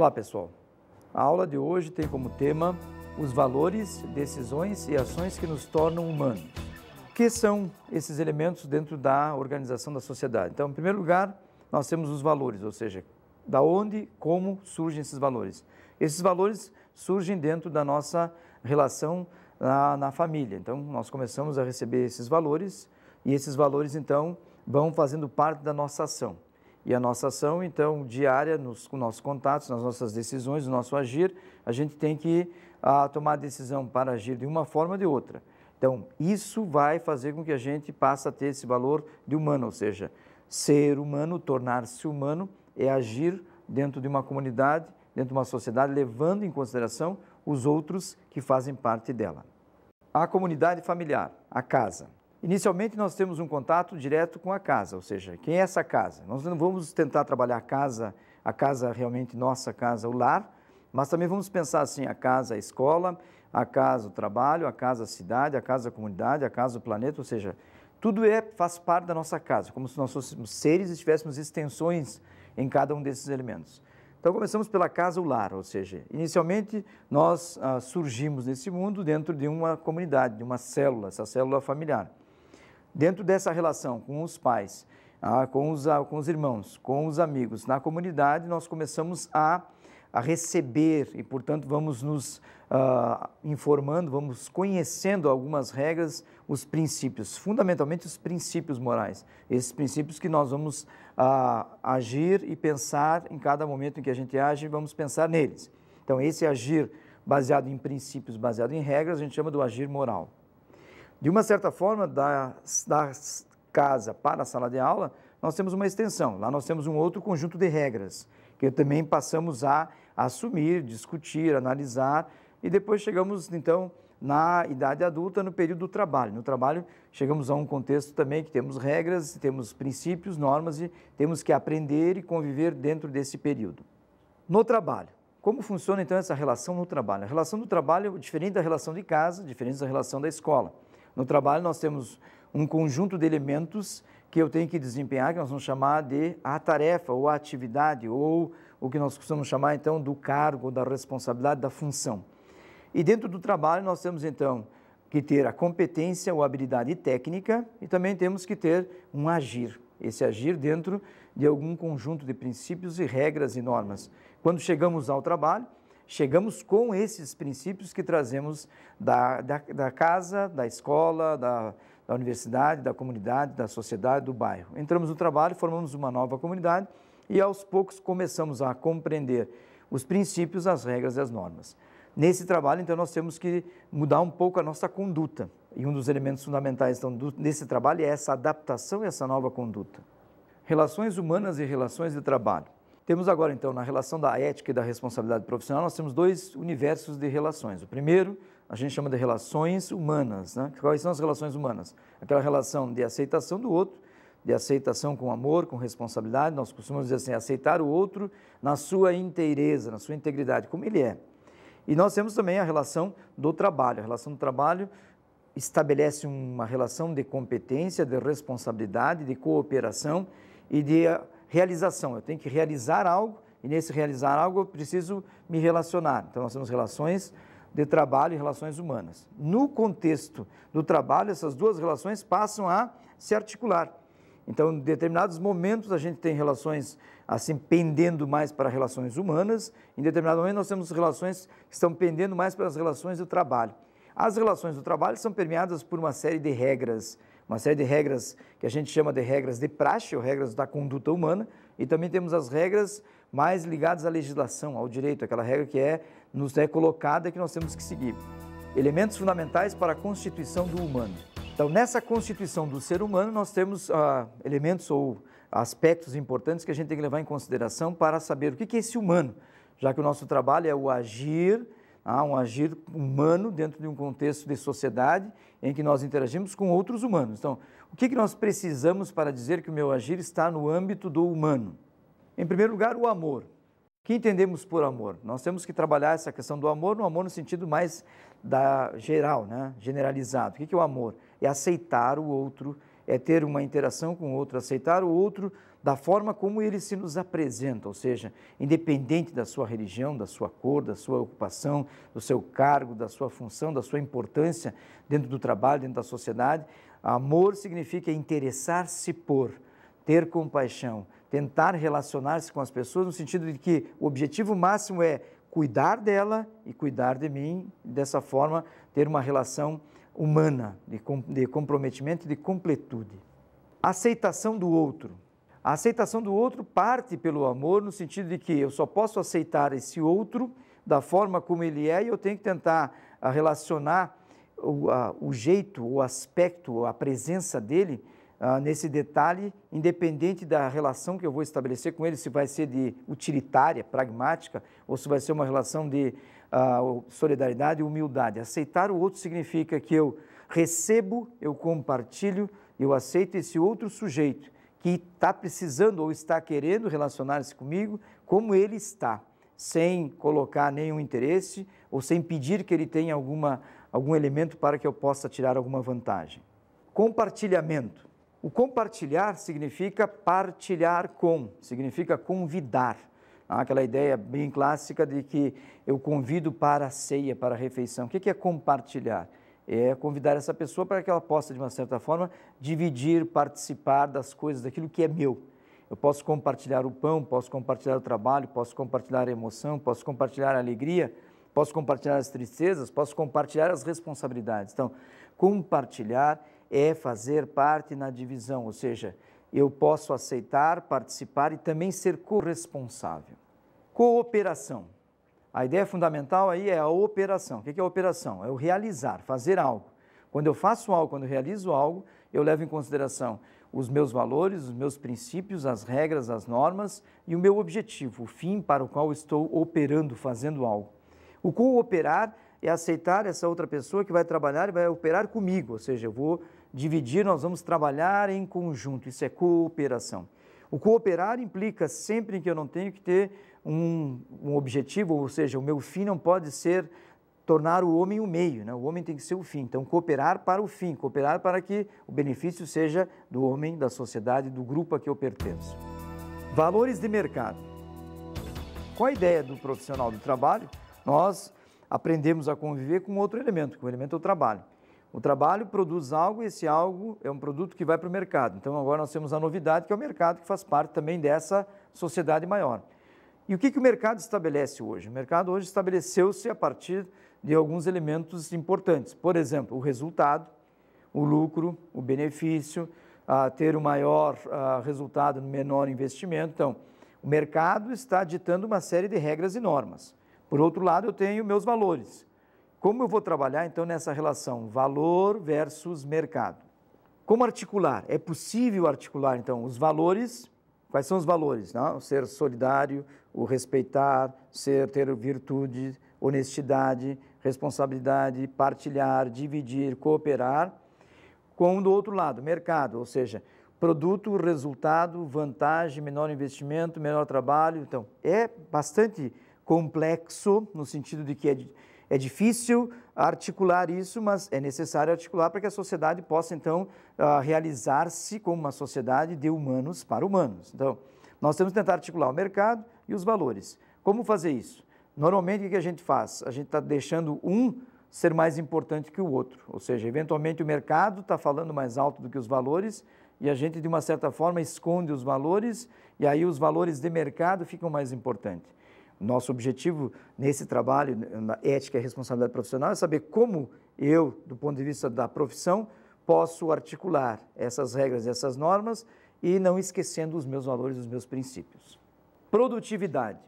Olá, pessoal. A aula de hoje tem como tema os valores, decisões e ações que nos tornam humanos. O que são esses elementos dentro da organização da sociedade? Então, em primeiro lugar, nós temos os valores, ou seja, da onde, como surgem esses valores. Esses valores surgem dentro da nossa relação na, na família. Então, nós começamos a receber esses valores e esses valores, então, vão fazendo parte da nossa ação. E a nossa ação, então, diária, nos, com nossos contatos, nas nossas decisões, no nosso agir, a gente tem que a, ah, tomar a decisão para agir de uma forma ou de outra. Então, isso vai fazer com que a gente passe a ter esse valor de humano, ou seja, ser humano, tornar-se humano, é agir dentro de uma comunidade, dentro de uma sociedade, levando em consideração os outros que fazem parte dela. A comunidade familiar, a casa. Inicialmente, nós temos um contato direto com a casa, ou seja, quem é essa casa? Nós não vamos tentar trabalhar a casa, a casa realmente nossa casa, o lar, mas também vamos pensar assim, a casa, a escola, a casa, o trabalho, a casa, a cidade, a casa, a comunidade, a casa, o planeta, ou seja, tudo é, faz parte da nossa casa, como se nós fôssemos seres e tivéssemos extensões em cada um desses elementos. Então, começamos pela casa, o lar, ou seja, inicialmente nós ah, surgimos nesse mundo dentro de uma comunidade, de uma célula, essa célula familiar. Dentro dessa relação com os pais, ah, com, os, ah, com os irmãos, com os amigos, na comunidade, nós começamos a, a receber e, portanto, vamos nos uh, informando, vamos conhecendo algumas regras, os princípios, fundamentalmente os princípios morais. Esses princípios que nós vamos uh, agir e pensar em cada momento em que a gente age, vamos pensar neles. Então, esse agir baseado em princípios, baseado em regras, a gente chama do agir moral de uma certa forma, da, da casa para a sala de aula, nós temos uma extensão. Lá nós temos um outro conjunto de regras, que também passamos a assumir, discutir, analisar, e depois chegamos, então, na idade adulta, no período do trabalho. No trabalho, chegamos a um contexto também que temos regras, temos princípios, normas e temos que aprender e conviver dentro desse período. No trabalho, como funciona então essa relação no trabalho? A relação do trabalho é diferente da relação de casa, diferente da relação da escola. No trabalho, nós temos um conjunto de elementos que eu tenho que desempenhar, que nós vamos chamar de a tarefa ou a atividade, ou o que nós costumamos chamar então do cargo, da responsabilidade, da função. E dentro do trabalho, nós temos então que ter a competência ou habilidade técnica e também temos que ter um agir. Esse agir dentro de algum conjunto de princípios e regras e normas. Quando chegamos ao trabalho, chegamos com esses princípios que trazemos da, da, da casa, da escola, da, da universidade, da comunidade, da sociedade, do bairro. Entramos no trabalho, formamos uma nova comunidade e aos poucos começamos a compreender os princípios, as regras e as normas. Nesse trabalho, então, nós temos que mudar um pouco a nossa conduta. E um dos elementos fundamentais então, do, desse trabalho é essa adaptação e essa nova conduta. Relações humanas e relações de trabalho. Temos agora, então, na relação da ética e da responsabilidade profissional, nós temos dois universos de relações. O primeiro, a gente chama de relações humanas. Né? Quais são as relações humanas? Aquela relação de aceitação do outro, de aceitação com amor, com responsabilidade. Nós costumamos dizer assim, aceitar o outro na sua inteireza, na sua integridade, como ele é. E nós temos também a relação do trabalho. A relação do trabalho estabelece uma relação de competência, de responsabilidade, de cooperação e de realização. Eu tenho que realizar algo e nesse realizar algo eu preciso me relacionar. Então nós temos relações de trabalho e relações humanas. No contexto do trabalho, essas duas relações passam a se articular. Então, em determinados momentos a gente tem relações assim pendendo mais para relações humanas, em determinado momento nós temos relações que estão pendendo mais para as relações do trabalho. As relações do trabalho são permeadas por uma série de regras uma série de regras que a gente chama de regras de praxe, ou regras da conduta humana, e também temos as regras mais ligadas à legislação, ao direito, aquela regra que é nos é colocada e que nós temos que seguir. Elementos fundamentais para a constituição do humano. Então, nessa constituição do ser humano, nós temos ah, elementos ou aspectos importantes que a gente tem que levar em consideração para saber o que é esse humano, já que o nosso trabalho é o agir Há um agir humano dentro de um contexto de sociedade em que nós interagimos com outros humanos. Então, o que, que nós precisamos para dizer que o meu agir está no âmbito do humano? Em primeiro lugar, o amor. O que entendemos por amor? Nós temos que trabalhar essa questão do amor no amor no sentido mais da geral, né? generalizado. O que, que é o amor? É aceitar o outro, é ter uma interação com o outro, aceitar o outro da forma como ele se nos apresenta, ou seja, independente da sua religião, da sua cor, da sua ocupação, do seu cargo, da sua função, da sua importância dentro do trabalho, dentro da sociedade. Amor significa interessar-se por, ter compaixão, tentar relacionar-se com as pessoas no sentido de que o objetivo máximo é cuidar dela e cuidar de mim, dessa forma ter uma relação humana de, comprometimento e de completude. Aceitação do outro. A aceitação do outro parte pelo amor, no sentido de que eu só posso aceitar esse outro da forma como ele é e eu tenho que tentar ah, relacionar o, a, ah, o jeito, o aspecto, a presença dele a, ah, nesse detalhe, independente da relação que eu vou estabelecer com ele, se vai ser de utilitária, pragmática, ou se vai ser uma relação de a, solidariedade e humildade. Aceitar o outro significa que eu recebo, eu compartilho, eu aceito esse outro sujeito que está precisando ou está querendo relacionar-se comigo, como ele está, sem colocar nenhum interesse ou sem pedir que ele tenha alguma, algum elemento para que eu possa tirar alguma vantagem. Compartilhamento. O compartilhar significa partilhar com, significa convidar. Aquela ideia bem clássica de que eu convido para a ceia, para a refeição. O que é compartilhar? é convidar essa pessoa para que ela possa, de uma certa forma, dividir, participar das coisas, daquilo que é meu. Eu posso compartilhar o pão, posso compartilhar o trabalho, posso compartilhar a emoção, posso compartilhar a alegria, posso compartilhar as tristezas, posso compartilhar as responsabilidades. Então, compartilhar é fazer parte na divisão, ou seja, eu posso aceitar, participar e também ser corresponsável. Cooperação. A ideia fundamental aí é a operação. O que é a operação? É o realizar, fazer algo. Quando eu faço algo, quando eu realizo algo, eu levo em consideração os meus valores, os meus princípios, as regras, as normas e o meu objetivo, o fim para o qual estou operando, fazendo algo. O cooperar é aceitar essa outra pessoa que vai trabalhar e vai operar comigo, ou seja, eu vou dividir, nós vamos trabalhar em conjunto. Isso é cooperação. O cooperar implica sempre que eu não tenho que ter um, um objetivo, ou seja, o meu fim não pode ser tornar o homem o meio, né? o homem tem que ser o fim. Então, cooperar para o fim, cooperar para que o benefício seja do homem, da sociedade, do grupo a que eu pertenço. Valores de mercado. Com a ideia do profissional do trabalho, nós aprendemos a conviver com outro elemento, com o elemento do é trabalho. O trabalho produz algo e esse algo é um produto que vai para o mercado. Então agora nós temos a novidade que é o mercado que faz parte também dessa sociedade maior. E o que, que o mercado estabelece hoje? O mercado hoje estabeleceu-se a partir de alguns elementos importantes. Por exemplo, o resultado, o lucro, o benefício, a ter o maior resultado no menor investimento. Então, o mercado está ditando uma série de regras e normas. Por outro lado, eu tenho meus valores como eu vou trabalhar então nessa relação valor versus mercado? Como articular? É possível articular então os valores? Quais são os valores? Não? O ser solidário, o respeitar, ser ter virtude, honestidade, responsabilidade, partilhar, dividir, cooperar. Com do outro lado, mercado, ou seja, produto, resultado, vantagem, menor investimento, menor trabalho. Então, é bastante complexo no sentido de que é é difícil articular isso, mas é necessário articular para que a sociedade possa, então, ah, realizar-se como uma sociedade de humanos para humanos. Então, nós temos que tentar articular o mercado e os valores. Como fazer isso? Normalmente, o que a gente faz? A gente está deixando um ser mais importante que o outro. Ou seja, eventualmente o mercado está falando mais alto do que os valores e a gente, de uma certa forma, esconde os valores e aí os valores de mercado ficam mais importantes. Nosso objetivo nesse trabalho, né, na ética e responsabilidade profissional, é saber como eu, do ponto de vista da profissão, posso articular essas regras, essas normas e não esquecendo os meus valores, os meus princípios. Produtividade.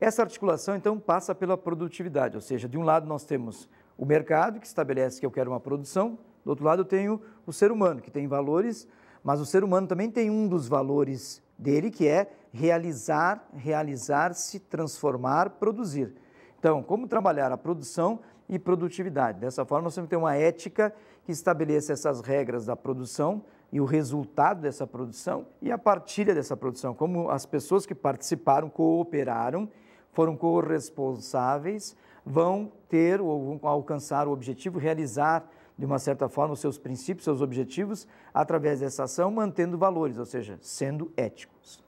Essa articulação, então, passa pela produtividade, ou seja, de um lado nós temos o mercado, que estabelece que eu quero uma produção, do outro lado eu tenho o ser humano, que tem valores, mas o ser humano também tem um dos valores dele, que é realizar, realizar, se transformar, produzir. Então, como trabalhar a produção e produtividade? Dessa forma, nós temos que ter uma ética que estabeleça essas regras da produção e o resultado dessa produção e a partilha dessa produção, como as pessoas que participaram, cooperaram, foram corresponsáveis, vão ter ou vão alcançar o objetivo, realizar de uma certa forma, os seus princípios, seus objetivos, através dessa ação, mantendo valores, ou seja, sendo éticos.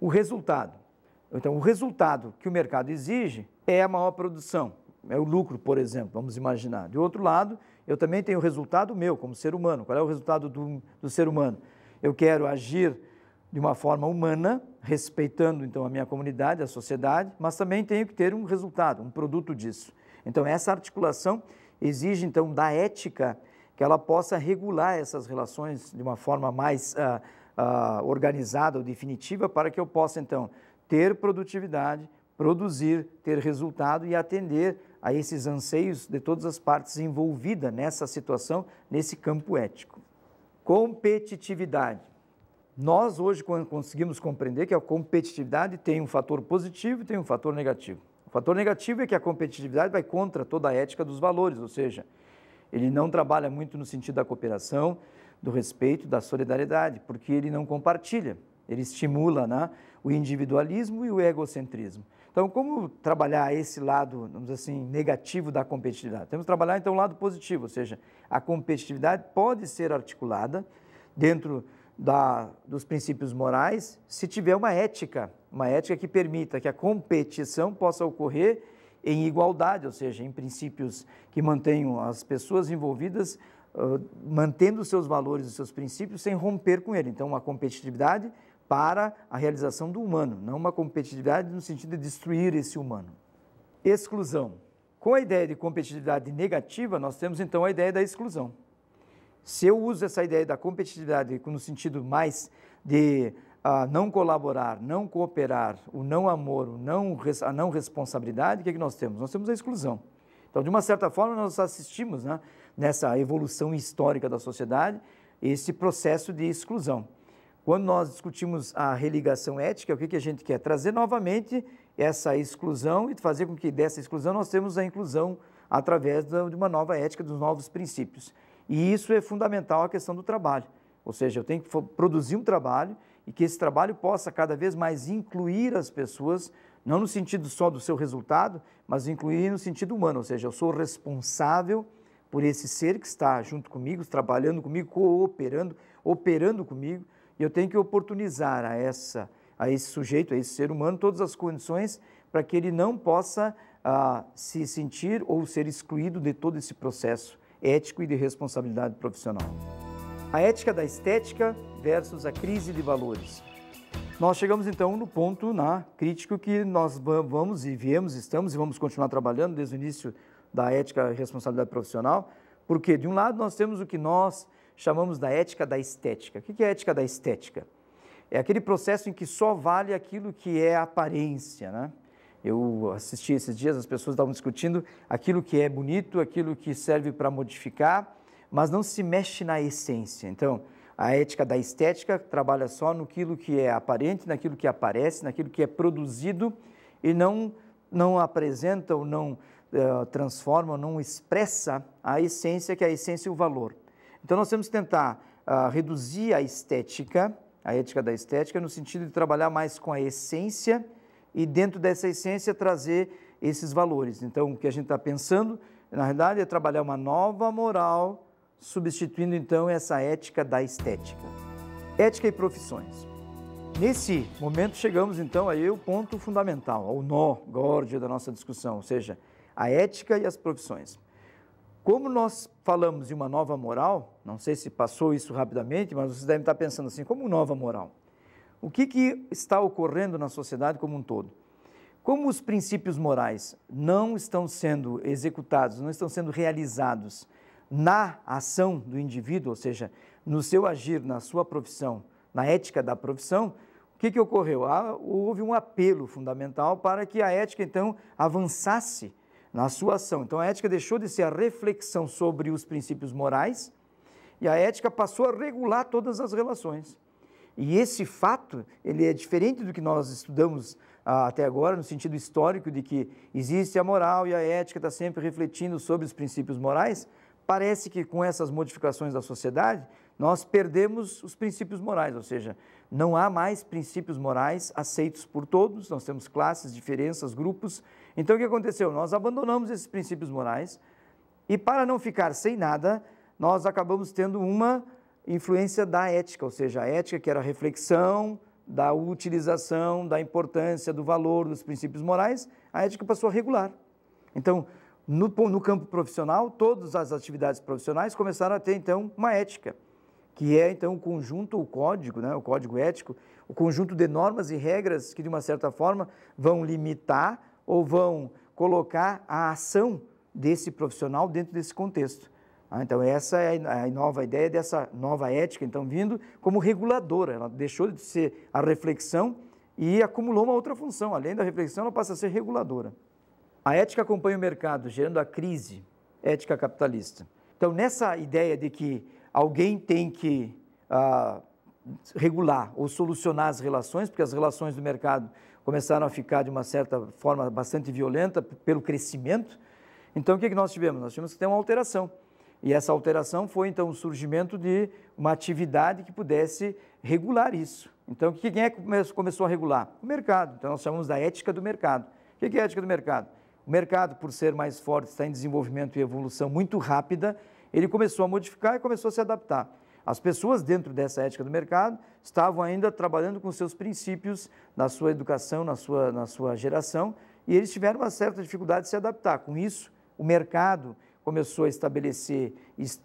O resultado. Então, o resultado que o mercado exige é a maior produção, é o lucro, por exemplo, vamos imaginar. De outro lado, eu também tenho o resultado meu como ser humano. Qual é o resultado do, do ser humano? Eu quero agir de uma forma humana, respeitando então a minha comunidade, a sociedade, mas também tenho que ter um resultado, um produto disso. Então, essa articulação exige então da ética que ela possa regular essas relações de uma forma mais uh, uh, organizada ou definitiva para que eu possa então ter produtividade, produzir, ter resultado e atender a esses anseios de todas as partes envolvidas nessa situação, nesse campo ético. Competitividade. Nós hoje conseguimos compreender que a competitividade tem um fator positivo e tem um fator negativo fator negativo é que a competitividade vai contra toda a ética dos valores, ou seja, ele não trabalha muito no sentido da cooperação, do respeito, da solidariedade, porque ele não compartilha, ele estimula né, o individualismo e o egocentrismo. Então, como trabalhar esse lado, vamos dizer assim, negativo da competitividade? Temos que trabalhar, então, o lado positivo, ou seja, a competitividade pode ser articulada dentro da, dos princípios morais se tiver uma ética uma ética que permita que a competição possa ocorrer em igualdade, ou seja, em princípios que mantenham as pessoas envolvidas uh, mantendo seus valores e seus princípios sem romper com ele. Então, uma competitividade para a realização do humano, não uma competitividade no sentido de destruir esse humano. Exclusão. Com a ideia de competitividade negativa, nós temos então a ideia da exclusão. Se eu uso essa ideia da competitividade no sentido mais de a não colaborar, não cooperar, o não amor, o não, a não responsabilidade, o que, é que nós temos? Nós temos a exclusão. Então, de uma certa forma, nós assistimos né, nessa evolução histórica da sociedade esse processo de exclusão. Quando nós discutimos a religação ética, o que, que a gente quer? Trazer novamente essa exclusão e fazer com que dessa exclusão nós temos a inclusão através de uma nova ética, dos novos princípios. E isso é fundamental a questão do trabalho. Ou seja, eu tenho que produzir um trabalho e que esse trabalho possa cada vez mais incluir as pessoas, não no sentido só do seu resultado, mas incluir no sentido humano, ou seja, eu sou responsável por esse ser que está junto comigo, trabalhando comigo, cooperando, operando comigo, e eu tenho que oportunizar a essa a esse sujeito, a esse ser humano, todas as condições para que ele não possa ah, se sentir ou ser excluído de todo esse processo ético e de responsabilidade profissional. A ética da estética versus a crise de valores. Nós chegamos então no ponto na, crítico que nós vamos e viemos, estamos e vamos continuar trabalhando desde o início da ética e responsabilidade profissional, porque de um lado nós temos o que nós chamamos da ética da estética. O que é a ética da estética? É aquele processo em que só vale aquilo que é aparência, né? Eu assisti esses dias, as pessoas estavam discutindo aquilo que é bonito, aquilo que serve para modificar, mas não se mexe na essência. Então, a ética da estética trabalha só naquilo que é aparente, naquilo que aparece, naquilo que é produzido e não, não apresenta ou não uh, transforma, ou não expressa a essência, que é a essência e o valor. Então nós temos que tentar uh, reduzir a estética, a ética da estética, no sentido de trabalhar mais com a essência e dentro dessa essência trazer esses valores. Então o que a gente está pensando, na realidade, é trabalhar uma nova moral substituindo então essa ética da estética. Ética e profissões. Nesse momento chegamos então aí ao ponto fundamental, ao nó górdio da nossa discussão, ou seja, a ética e as profissões. Como nós falamos de uma nova moral, não sei se passou isso rapidamente, mas vocês devem estar pensando assim, como nova moral? O que, que está ocorrendo na sociedade como um todo? Como os princípios morais não estão sendo executados, não estão sendo realizados, na ação do indivíduo, ou seja, no seu agir, na sua profissão, na ética da profissão, o que, que ocorreu? Ah, houve um apelo fundamental para que a ética, então, avançasse na sua ação. Então, a ética deixou de ser a reflexão sobre os princípios morais e a ética passou a regular todas as relações. E esse fato, ele é diferente do que nós estudamos ah, até agora, no sentido histórico de que existe a moral e a ética está sempre refletindo sobre os princípios morais, Parece que com essas modificações da sociedade, nós perdemos os princípios morais, ou seja, não há mais princípios morais aceitos por todos, nós temos classes, diferenças, grupos. Então o que aconteceu? Nós abandonamos esses princípios morais e para não ficar sem nada, nós acabamos tendo uma influência da ética, ou seja, a ética que era a reflexão, da utilização, da importância, do valor dos princípios morais, a ética passou a regular. Então, no, no campo profissional, todas as atividades profissionais começaram a ter, então, uma ética, que é, então, o conjunto, o código, né, o código ético, o conjunto de normas e regras que, de uma certa forma, vão limitar ou vão colocar a ação desse profissional dentro desse contexto. Ah, então, essa é a nova ideia dessa nova ética, então, vindo como reguladora. Ela deixou de ser a reflexão e acumulou uma outra função. Além da reflexão, ela passa a ser reguladora. A ética acompanha o mercado, gerando a crise ética capitalista. Então, nessa ideia de que alguém tem que ah, regular ou solucionar as relações, porque as relações do mercado começaram a ficar de uma certa forma bastante violenta pelo crescimento. Então, o que, é que nós tivemos? Nós tivemos que ter uma alteração. E essa alteração foi, então, o surgimento de uma atividade que pudesse regular isso. Então, quem é que começou a regular? O mercado. Então, nós chamamos da ética do mercado. O que é a ética do mercado? O mercado, por ser mais forte, está em desenvolvimento e evolução muito rápida, ele começou a modificar e começou a se adaptar. As pessoas dentro dessa ética do mercado estavam ainda trabalhando com seus princípios na sua educação, na sua, na sua geração, e eles tiveram uma certa dificuldade de se adaptar. Com isso, o mercado começou a estabelecer,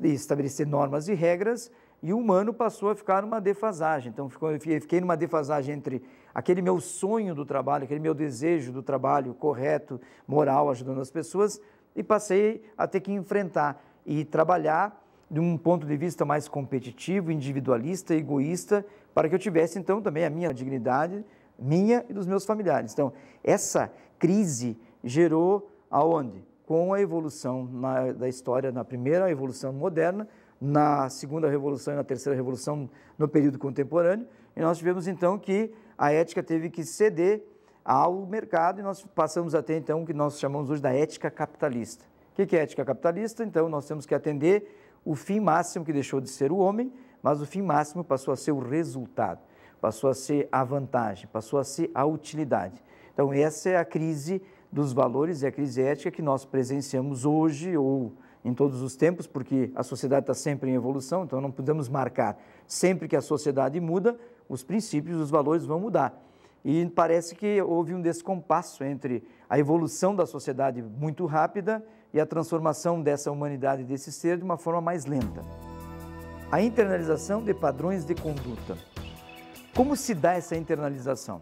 estabelecer normas e regras e o humano passou a ficar numa defasagem. Então, fiquei numa defasagem entre aquele meu sonho do trabalho, aquele meu desejo do trabalho correto, moral, ajudando as pessoas, e passei a ter que enfrentar e trabalhar de um ponto de vista mais competitivo, individualista, egoísta, para que eu tivesse então também a minha dignidade, minha e dos meus familiares. Então, essa crise gerou aonde? Com a evolução na, da história, na primeira evolução moderna, na segunda revolução e na terceira revolução no período contemporâneo, e nós tivemos então que a ética teve que ceder ao mercado e nós passamos a ter então o que nós chamamos hoje da ética capitalista. O que é ética capitalista? Então nós temos que atender o fim máximo que deixou de ser o homem, mas o fim máximo passou a ser o resultado, passou a ser a vantagem, passou a ser a utilidade. Então essa é a crise dos valores e a crise ética que nós presenciamos hoje ou em todos os tempos, porque a sociedade está sempre em evolução, então não podemos marcar. Sempre que a sociedade muda, os princípios, os valores vão mudar. E parece que houve um descompasso entre a evolução da sociedade muito rápida e a transformação dessa humanidade, desse ser, de uma forma mais lenta. A internalização de padrões de conduta. Como se dá essa internalização?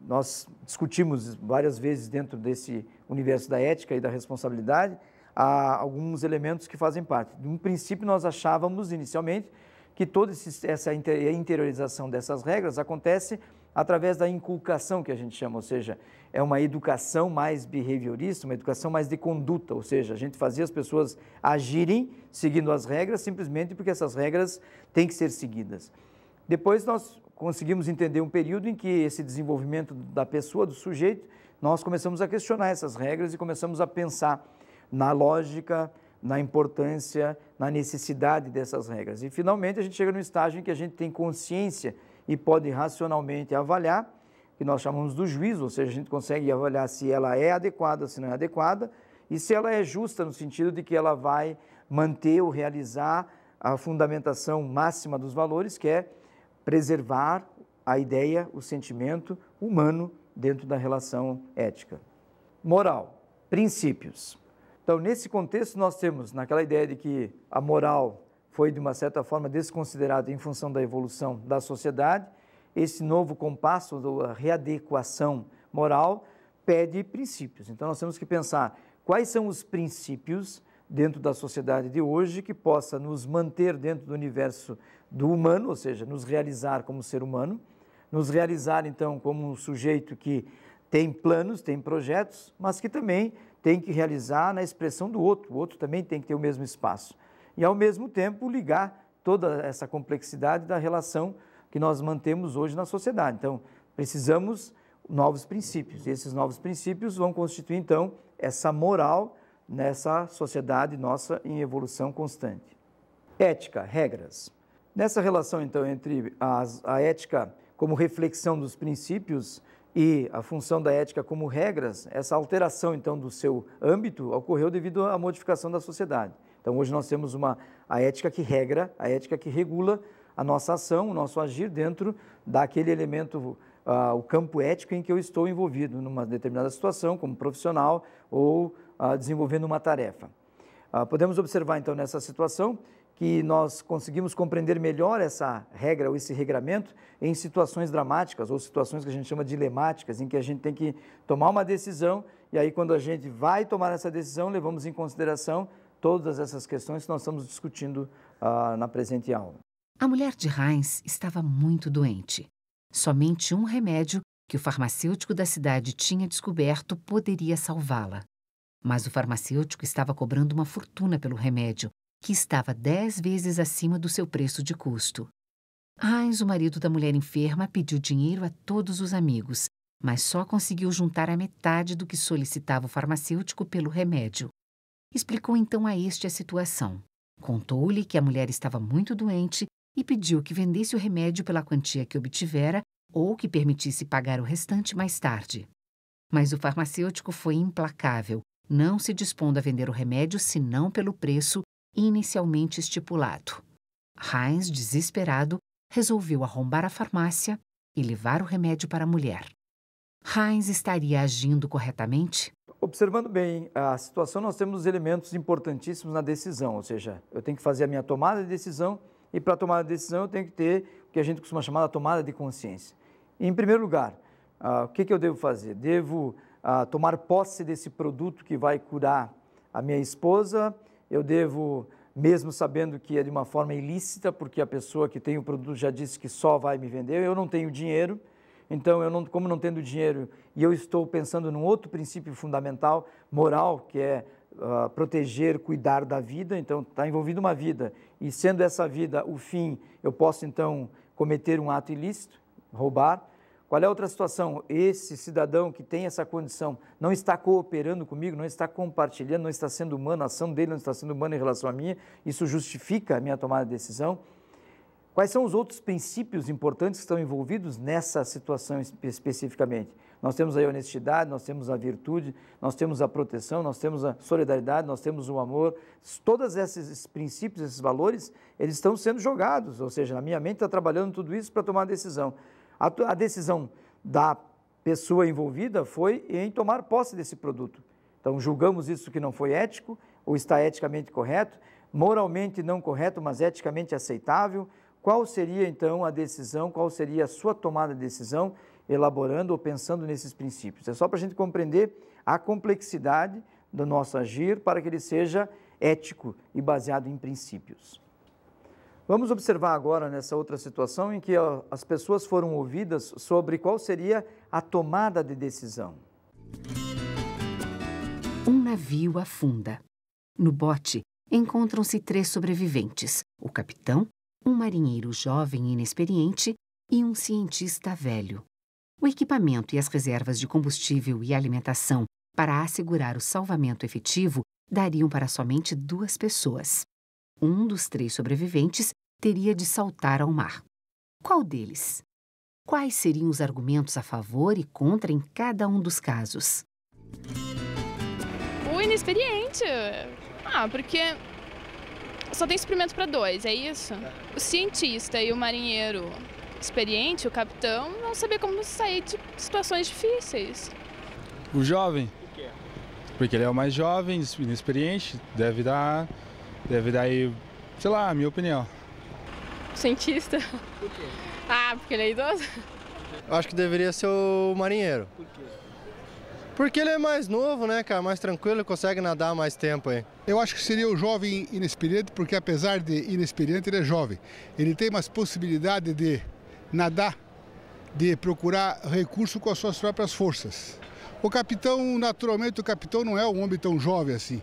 Nós discutimos várias vezes dentro desse universo da ética e da responsabilidade a alguns elementos que fazem parte. No princípio, nós achávamos inicialmente que toda essa interiorização dessas regras acontece através da inculcação que a gente chama, ou seja, é uma educação mais behaviorista, uma educação mais de conduta, ou seja, a gente fazia as pessoas agirem seguindo as regras simplesmente porque essas regras têm que ser seguidas. Depois nós conseguimos entender um período em que esse desenvolvimento da pessoa, do sujeito, nós começamos a questionar essas regras e começamos a pensar na lógica, na importância, na necessidade dessas regras. E finalmente a gente chega no estágio em que a gente tem consciência e pode racionalmente avaliar, que nós chamamos do juízo, ou seja, a gente consegue avaliar se ela é adequada, se não é adequada, e se ela é justa no sentido de que ela vai manter ou realizar a fundamentação máxima dos valores, que é preservar a ideia, o sentimento humano dentro da relação ética. Moral, princípios. Então, nesse contexto, nós temos, naquela ideia de que a moral foi, de uma certa forma, desconsiderada em função da evolução da sociedade, esse novo compasso da readequação moral pede princípios. Então, nós temos que pensar quais são os princípios dentro da sociedade de hoje que possa nos manter dentro do universo do humano, ou seja, nos realizar como ser humano, nos realizar então como um sujeito que tem planos, tem projetos, mas que também tem que realizar na expressão do outro, o outro também tem que ter o mesmo espaço. E, ao mesmo tempo, ligar toda essa complexidade da relação que nós mantemos hoje na sociedade. Então, precisamos novos princípios. E esses novos princípios vão constituir, então, essa moral nessa sociedade nossa em evolução constante. Ética, regras. Nessa relação, então, entre a, a ética como reflexão dos princípios e a função da ética como regras, essa alteração então do seu âmbito ocorreu devido à modificação da sociedade. Então hoje nós temos uma a ética que regra, a ética que regula a nossa ação, o nosso agir dentro daquele elemento, uh, o campo ético em que eu estou envolvido numa determinada situação, como profissional ou uh, desenvolvendo uma tarefa. Uh, podemos observar então nessa situação que nós conseguimos compreender melhor essa regra ou esse regramento em situações dramáticas ou situações que a gente chama dilemáticas, em que a gente tem que tomar uma decisão e aí quando a gente vai tomar essa decisão, levamos em consideração todas essas questões que nós estamos discutindo ah, na presente aula. A mulher de Heinz estava muito doente. Somente um remédio que o farmacêutico da cidade tinha descoberto poderia salvá-la. Mas o farmacêutico estava cobrando uma fortuna pelo remédio que estava dez vezes acima do seu preço de custo. Heinz, o marido da mulher enferma, pediu dinheiro a todos os amigos, mas só conseguiu juntar a metade do que solicitava o farmacêutico pelo remédio. Explicou então a este a situação. Contou-lhe que a mulher estava muito doente e pediu que vendesse o remédio pela quantia que obtivera ou que permitisse pagar o restante mais tarde. Mas o farmacêutico foi implacável, não se dispondo a vender o remédio senão pelo preço inicialmente estipulado. Heinz, desesperado, resolveu arrombar a farmácia e levar o remédio para a mulher. Heinz estaria agindo corretamente? Observando bem a situação, nós temos elementos importantíssimos na decisão, ou seja, eu tenho que fazer a minha tomada de decisão e para tomar a decisão eu tenho que ter o que a gente costuma chamar de tomada de consciência. Em primeiro lugar, uh, o que, que, eu devo fazer? Devo uh, tomar posse desse produto que vai curar a minha esposa, eu devo, mesmo sabendo que é de uma forma ilícita, porque a pessoa que tem o produto já disse que só vai me vender, eu não tenho dinheiro, então eu não, como não tendo dinheiro e eu estou pensando num outro princípio fundamental, moral, que é uh, proteger, cuidar da vida, então está envolvido uma vida, e sendo essa vida o fim, eu posso então cometer um ato ilícito, roubar, qual é a outra situação? Esse cidadão que tem essa condição não está cooperando comigo, não está compartilhando, não está sendo humano, a ação dele não está sendo humana em relação a minha, isso justifica a minha tomada de decisão. Quais são os outros princípios importantes que estão envolvidos nessa situação especificamente? Nós temos a honestidade, nós temos a virtude, nós temos a proteção, nós temos a solidariedade, nós temos o amor. Todos esses princípios, esses valores, eles estão sendo jogados, ou seja, a minha mente está trabalhando tudo isso para tomar a decisão. A, a decisão da pessoa envolvida foi em tomar posse desse produto. Então, julgamos isso que não foi ético, ou está eticamente correto, moralmente não correto, mas eticamente aceitável. Qual seria então a decisão, qual seria a sua tomada de decisão, elaborando ou pensando nesses princípios? É só para a gente compreender a complexidade do nosso agir para que ele seja ético e baseado em princípios. Vamos observar agora nessa outra situação em que as pessoas foram ouvidas sobre qual seria a tomada de decisão. Um navio afunda. No bote encontram-se três sobreviventes: o capitão, um marinheiro jovem e inexperiente e um cientista velho. O equipamento e as reservas de combustível e alimentação para assegurar o salvamento efetivo dariam para somente duas pessoas. Um dos três sobreviventes teria de saltar ao mar. Qual deles? Quais seriam os argumentos a favor e contra em cada um dos casos? O inexperiente. Ah, porque só tem experimento para dois, é isso? O cientista e o marinheiro experiente, o capitão, vão saber como sair de situações difíceis. O jovem? Porque ele é o mais jovem, inexperiente, deve dar Deve dar aí, sei lá, a minha opinião. Cientista. Por quê? Ah, porque ele é idoso? Eu acho que deveria ser o marinheiro. Por quê? Porque ele é mais novo, né, cara? Mais tranquilo, consegue nadar mais tempo aí. Eu acho que seria o jovem inexperiente, porque apesar de inexperiente, ele é jovem. Ele tem mais possibilidade de nadar, de procurar recurso com as suas próprias forças. O capitão, naturalmente, o capitão não é um homem tão jovem assim.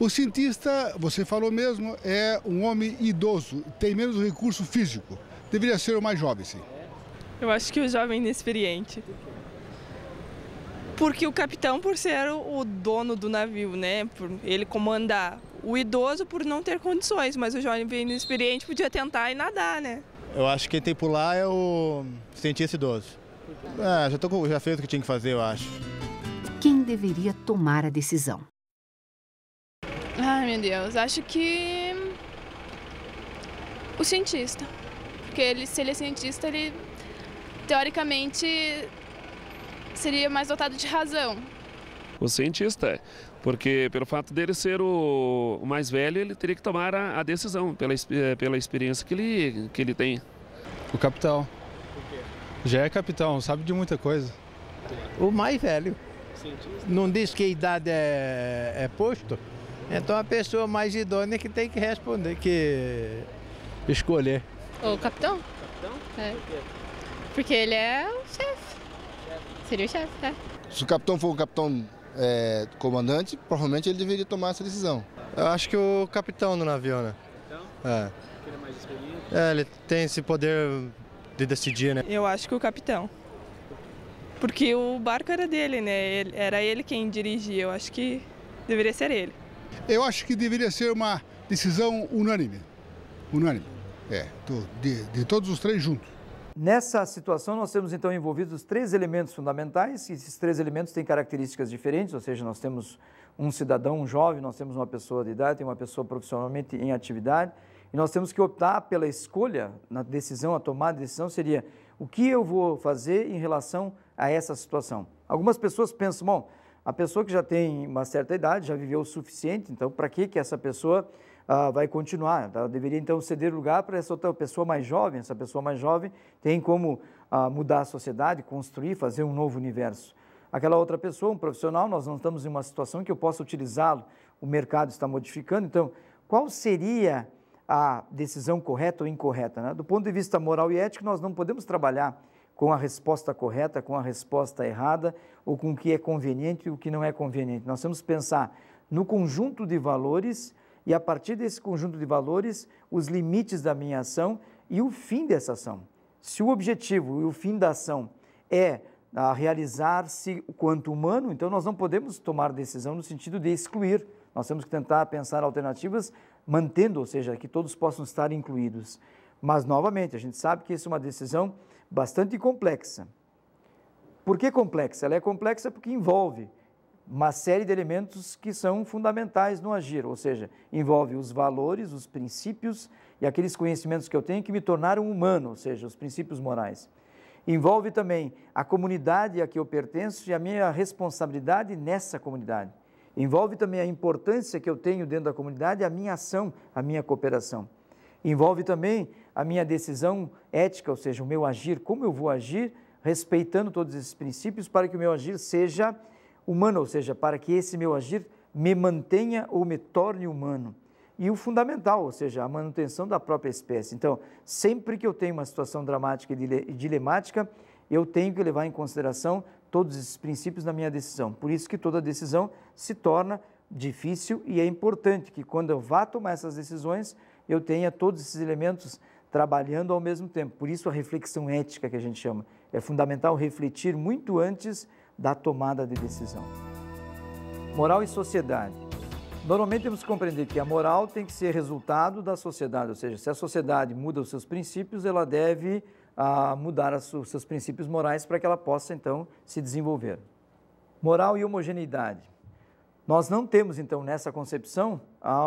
O cientista, você falou mesmo, é um homem idoso, tem menos recurso físico. Deveria ser o mais jovem, sim. Eu acho que o jovem inexperiente. Porque o capitão, por ser o dono do navio, né? Por ele comandar. O idoso, por não ter condições, mas o jovem inexperiente podia tentar e nadar, né? Eu acho que quem tem que pular é o cientista idoso. Ah, já, tô, já fez o que tinha que fazer, eu acho. Quem deveria tomar a decisão? Ai, meu Deus, acho que o cientista. Porque ele, se ele é cientista, ele teoricamente seria mais dotado de razão. O cientista, é. porque pelo fato dele ser o mais velho, ele teria que tomar a, a decisão pela, eh, pela experiência que ele, que ele tem. O capitão. Já é capitão, sabe de muita coisa. O mais velho. Cientista. Não diz que a idade é, é posto? Então a pessoa mais idônea é que tem que responder, que escolher. O capitão? Capitão? É. Porque ele é o chefe. Chef. Seria o chefe, né? Se o capitão for o capitão é, comandante, provavelmente ele deveria tomar essa decisão. Eu acho que o capitão do navio, né? Capitão? É. Ele é mais experiente? É, ele tem esse poder de decidir, né? Eu acho que o capitão. Porque o barco era dele, né? Ele, era ele quem dirigia. Eu acho que deveria ser ele. Eu acho que deveria ser uma decisão unânime. Unânime. É, de, de todos os três juntos. Nessa situação, nós temos então envolvidos três elementos fundamentais, e esses três elementos têm características diferentes, ou seja, nós temos um cidadão, um jovem, nós temos uma pessoa de idade, tem uma pessoa profissionalmente em atividade, e nós temos que optar pela escolha, na decisão, a tomada de decisão seria o que eu vou fazer em relação a essa situação. Algumas pessoas pensam, bom, a pessoa que já tem uma certa idade, já viveu o suficiente, então para que, que essa pessoa ah, vai continuar? Ela deveria então ceder lugar para essa outra pessoa mais jovem. Essa pessoa mais jovem tem como ah, mudar a sociedade, construir, fazer um novo universo. Aquela outra pessoa, um profissional, nós não estamos em uma situação que eu possa utilizá-lo, o mercado está modificando. Então, qual seria a decisão correta ou incorreta? Né? Do ponto de vista moral e ético, nós não podemos trabalhar com a resposta correta, com a resposta errada, ou com o que é conveniente e o que não é conveniente. Nós temos que pensar no conjunto de valores e, a partir desse conjunto de valores, os limites da minha ação e o fim dessa ação. Se o objetivo e o fim da ação é ah, realizar-se quanto humano, então nós não podemos tomar decisão no sentido de excluir. Nós temos que tentar pensar alternativas mantendo, ou seja, que todos possam estar incluídos. Mas, novamente, a gente sabe que isso é uma decisão bastante complexa. Por que complexa? Ela é complexa porque envolve uma série de elementos que são fundamentais no agir, ou seja, envolve os valores, os princípios e aqueles conhecimentos que eu tenho que me tornaram humano, ou seja, os princípios morais. Envolve também a comunidade a que eu pertenço e a minha responsabilidade nessa comunidade. Envolve também a importância que eu tenho dentro da comunidade, a minha ação, a minha cooperação. Envolve também a minha decisão ética, ou seja, o meu agir, como eu vou agir, respeitando todos esses princípios para que o meu agir seja humano, ou seja, para que esse meu agir me mantenha ou me torne humano. E o fundamental, ou seja, a manutenção da própria espécie. Então, sempre que eu tenho uma situação dramática e dilemática, eu tenho que levar em consideração todos esses princípios na minha decisão. Por isso que toda decisão se torna difícil e é importante que quando eu vá tomar essas decisões, eu tenha todos esses elementos trabalhando ao mesmo tempo. Por isso a reflexão ética que a gente chama. É fundamental refletir muito antes da tomada de decisão. Moral e sociedade. Normalmente temos que compreender que a moral tem que ser resultado da sociedade, ou seja, se a sociedade muda os seus princípios, ela deve ah, mudar os seus princípios morais para que ela possa então se desenvolver. Moral e homogeneidade. Nós não temos, então, nessa concepção,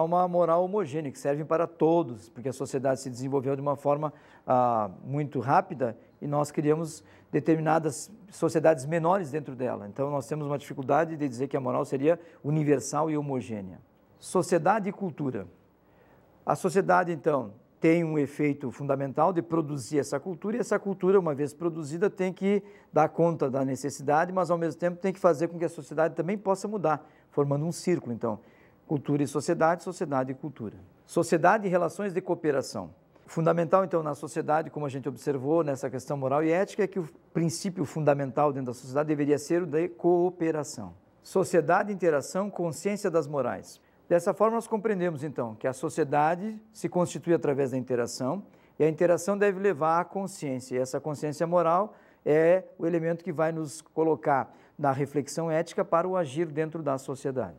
uma moral homogênea, que serve para todos, porque a sociedade se desenvolveu de uma forma ah, muito rápida e nós criamos determinadas sociedades menores dentro dela. Então, nós temos uma dificuldade de dizer que a moral seria universal e homogênea. Sociedade e cultura. A sociedade, então, tem um efeito fundamental de produzir essa cultura, e essa cultura, uma vez produzida, tem que dar conta da necessidade, mas ao mesmo tempo tem que fazer com que a sociedade também possa mudar formando um círculo, então, cultura e sociedade, sociedade e cultura. Sociedade e relações de cooperação. Fundamental, então, na sociedade, como a gente observou nessa questão moral e ética, é que o princípio fundamental dentro da sociedade deveria ser o da cooperação. Sociedade, interação, consciência das morais. Dessa forma, nós compreendemos, então, que a sociedade se constitui através da interação e a interação deve levar à consciência. E essa consciência moral é o elemento que vai nos colocar da reflexão ética para o agir dentro da sociedade.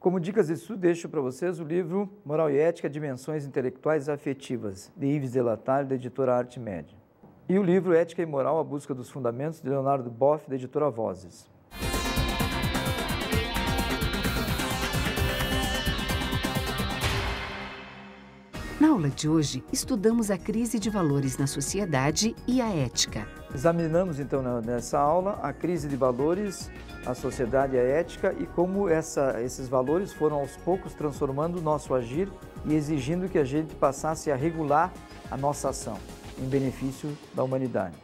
Como dicas de estudo, deixo para vocês o livro Moral e Ética, Dimensões Intelectuais e Afetivas, de Yves Delatal, da editora Arte Média. E o livro Ética e Moral, A Busca dos Fundamentos, de Leonardo Boff, da editora Vozes. aula de hoje, estudamos a crise de valores na sociedade e a ética. Examinamos então nessa aula a crise de valores, a sociedade e a ética e como essa, esses valores foram aos poucos transformando o nosso agir e exigindo que a gente passasse a regular a nossa ação em benefício da humanidade.